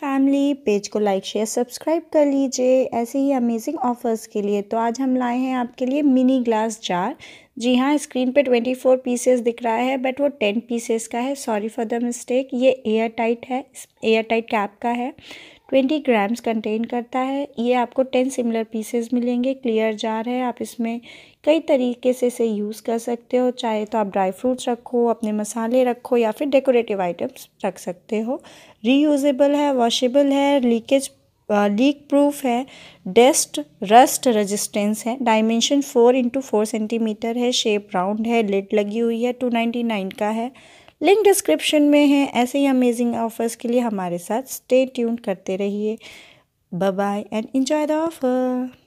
family page को like share subscribe कर लीजिए ऐसे ही अमेजिंग ऑफर्स के लिए तो आज हम लाए हैं आपके लिए मिनी ग्लास जार जी हाँ स्क्रीन पे ट्वेंटी फोर पीसेस दिख रहा है बट वो टेन पीसेस का है सॉरी फॉर द मिस्टेक ये एयर टाइट है एयर टाइट कैप का है ट्वेंटी ग्राम्स कंटेन करता है ये आपको टेन सिमिलर पीसेस मिलेंगे क्लियर जार है आप इसमें कई तरीके से इसे यूज़ कर सकते हो चाहे तो आप ड्राई फ्रूट्स रखो अपने मसाले रखो या फिर डेकोरेटिव आइटम्स रख सकते हो रीयूजेबल है वॉशेबल है लीकेज लीक प्रूफ है डेस्ट रस्ट रेजिस्टेंस है dimension four into four centimetre है शेप राउंड है लिड लगी हुई है टू नाइन्टी नाइन का है लिंक डिस्क्रिप्शन में है ऐसे ही अमेजिंग ऑफर्स के लिए हमारे साथ स्टे ट्यून करते रहिए bye bye and enjoy the offer